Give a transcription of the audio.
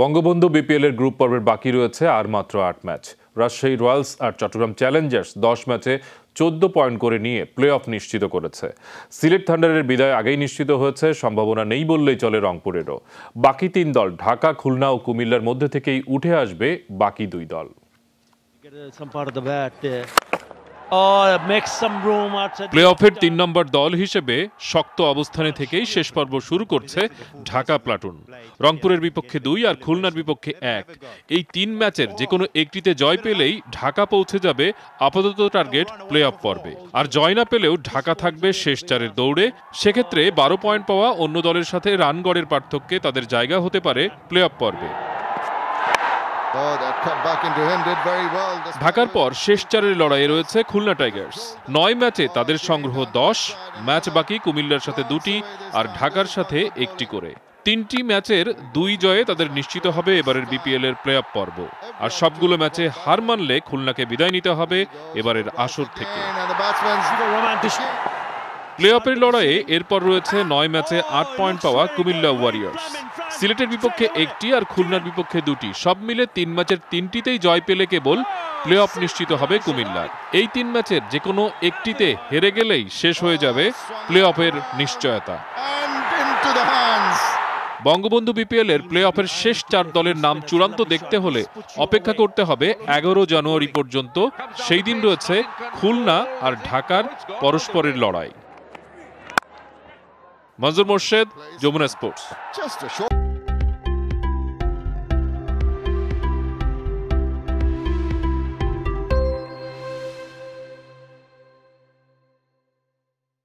Bangabandhu BPL এর group পর্বের বাকি রয়েছে আর মাত্র আট ম্যাচ রাজশাহী রয়্যালস আর চট্টগ্রাম চ্যালেঞ্জার্স দশ ম্যাচে চোদ্দ পয়েন্ট করে নিয়ে প্লে অফ নিশ্চিত করেছে সিলেট থান্ডারের বিদায় আগেই নিশ্চিত হয়েছে সম্ভাবনা নেই বললেই চলে রংপুরেরও বাকি তিন দল ঢাকা খুলনা ও কুমিল্লার মধ্যে থেকেই উঠে আসবে বাকি দুই দল প্লে অফের তিন নম্বর দল হিসেবে শক্ত অবস্থানে থেকেই শেষ পর্ব শুরু করছে ঢাকা প্লাটুন রংপুরের বিপক্ষে দুই আর খুলনার বিপক্ষে এক এই তিন ম্যাচের যে কোনো একটিতে জয় পেলেই ঢাকা পৌঁছে যাবে আপাতত টার্গেট প্লে অফ পর্বে আর জয় না পেলেও ঢাকা থাকবে শেষ চারের দৌড়ে সেক্ষেত্রে বারো পয়েন্ট পাওয়া অন্য দলের সাথে রানগড়ের পার্থক্যে তাদের জায়গা হতে পারে প্লে অফ পর্বে Oh, ঢাকার পর শেষ চারের লড়াইয়ে রয়েছে খুলনা টাইগার্স নয় ম্যাচে তাদের সংগ্রহ দশ ম্যাচ বাকি কুমিল্লার সাথে দুটি আর ঢাকার সাথে একটি করে তিনটি ম্যাচের দুই জয়ে তাদের নিশ্চিত হবে এবারের বিপিএল এর প্লে অফ পর্ব আর সবগুলো ম্যাচে হার মানলে খুলনাকে বিদায় নিতে হবে এবারের আসর থেকে প্লে অফের লড়াইয়ে এরপর রয়েছে নয় ম্যাচে আট পয়েন্ট পাওয়া কুমিল্লা ওয়ারিয়ার্স সিলেটের বিপক্ষে একটি আর খুলনার বিপক্ষে দুটি সব মিলে তিন ম্যাচের তিনটিতেই জয় পেলে কেবল প্লে অফ নিশ্চিত হবে কুমিল্লার এই তিন ম্যাচের যে কোনো একটিতে হেরে গেলেই শেষ হয়ে যাবে প্লে অফের নিশ্চয়তা বঙ্গবন্ধু বিপিএলের প্লে অফের শেষ চার দলের নাম চূড়ান্ত দেখতে হলে অপেক্ষা করতে হবে এগারো জানুয়ারি পর্যন্ত সেই দিন রয়েছে খুলনা আর ঢাকার পরস্পরের লড়াই মঞ্জুর মোর্শেদ যমুনা স্পোর্টস